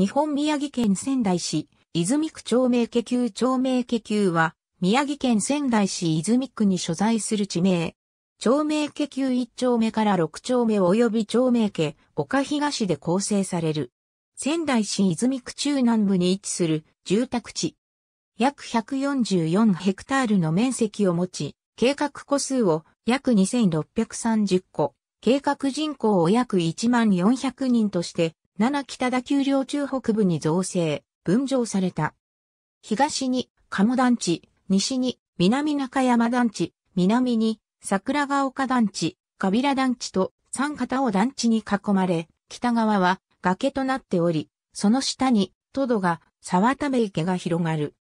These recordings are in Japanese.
日本宮城県仙台市、泉区町名家級町名家級は、宮城県仙台市泉区に所在する地名。町名家級1丁目から6丁目及び町名家、岡東で構成される。仙台市泉区中南部に位置する住宅地。約144ヘクタールの面積を持ち、計画個数を約2630個、計画人口を約1万400人として、7北田丘陵中北部に造成、分譲された。東に鴨団地、西に南中山団地、南に桜ヶ丘団地、カビラ団地と三方を団地に囲まれ、北側は崖となっており、その下に都度が沢田部池が広がる。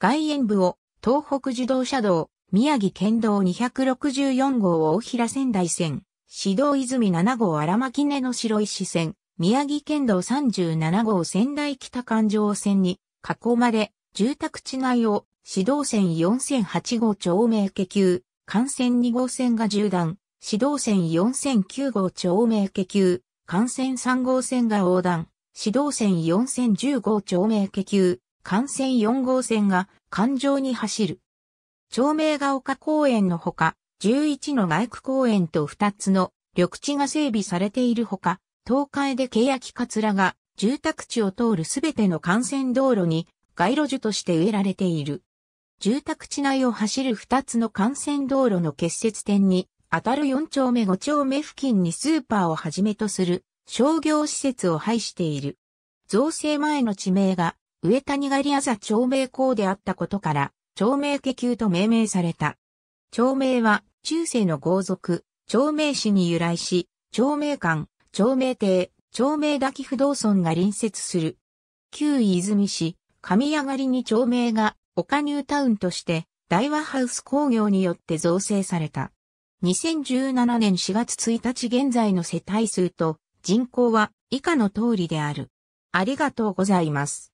外縁部を東北自動車道、宮城県道264号大平仙台線、市道泉7号荒牧根の白石線、宮城県道37号仙台北環状線に囲まれ、住宅地内を指導線4008号町名家級、幹線2号線が縦断、指導線4009号町名家級、幹線3号線が横断、指導線4010号町名家級、幹線4号線が環状に走る。町名が丘公園のほか、11の外区公園と2つの緑地が整備されているほか、東海で欅桂が住宅地を通るすべての幹線道路に街路樹として植えられている。住宅地内を走る2つの幹線道路の結節点に当たる4丁目5丁目付近にスーパーをはじめとする商業施設を配している。造成前の地名が上谷狩あざ町名港であったことから町名家級と命名された。町名は中世の豪族、町名氏に由来し、町名館、長明亭、長明滝不動村が隣接する。旧泉市、上上がりに町名が、岡ニュータウンとして、大和ハウス工業によって造成された。2017年4月1日現在の世帯数と人口は以下の通りである。ありがとうございます。